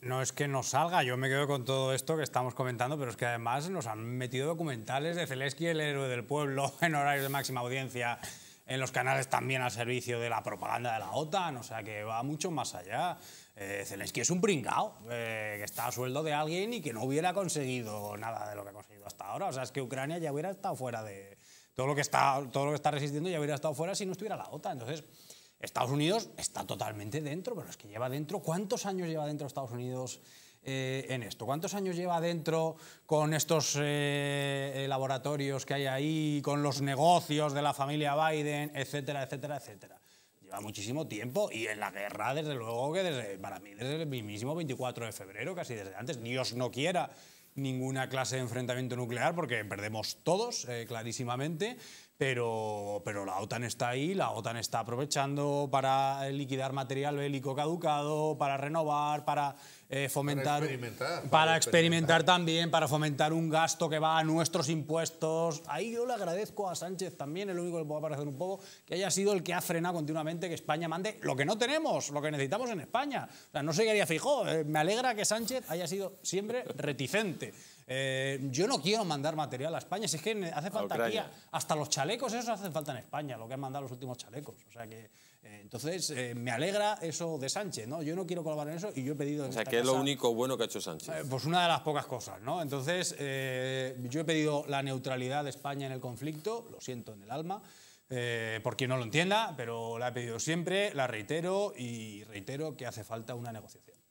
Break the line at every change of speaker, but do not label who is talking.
No es que no salga, yo me quedo con todo esto que estamos comentando, pero es que además nos han metido documentales de Zelensky, el héroe del pueblo, en horarios de máxima audiencia, en los canales también al servicio de la propaganda de la OTAN, o sea que va mucho más allá. Eh, Zelensky es un pringao, eh, que está a sueldo de alguien y que no hubiera conseguido nada de lo que ha conseguido hasta ahora. O sea, es que Ucrania ya hubiera estado fuera de... Todo lo que está, todo lo que está resistiendo ya hubiera estado fuera si no estuviera la OTAN. Entonces, Estados Unidos está totalmente dentro, pero es que lleva dentro, ¿cuántos años lleva dentro Estados Unidos eh, en esto? ¿Cuántos años lleva dentro con estos eh, eh, laboratorios que hay ahí, con los negocios de la familia Biden, etcétera, etcétera, etcétera? Lleva muchísimo tiempo y en la guerra, desde luego, que desde, para mí desde el mismo 24 de febrero, casi desde antes, Dios no quiera ninguna clase de enfrentamiento nuclear porque perdemos todos, clarísimamente, pero, pero la OTAN está ahí, la OTAN está aprovechando para eh, liquidar material bélico caducado, para renovar, para eh, fomentar. Para experimentar, para, experimentar, también, para fomentar un gasto que va a nuestros impuestos. Ahí yo le agradezco a Sánchez también, el único que puedo parecer un poco, que haya sido el que ha frenado continuamente que España mande lo que no tenemos, lo que necesitamos en España. O sea, no se qué fijo. Eh, me alegra que Sánchez haya sido siempre reticente. Eh, yo no quiero mandar material a España, si es que hace falta aquí, hasta los chalecos, esos hacen falta en España, lo que han mandado los últimos chalecos. O sea que, eh, entonces, eh, me alegra eso de Sánchez, ¿no? Yo no quiero colaborar en eso y yo he pedido... O sea, que es lo único bueno que ha hecho Sánchez? pues una de las pocas cosas, ¿no? Entonces, yo he pedido la neutralidad de España en el conflicto, lo siento en el alma. por quien no lo entienda, pero la he pedido siempre, la reitero y reitero que hace falta una negociación.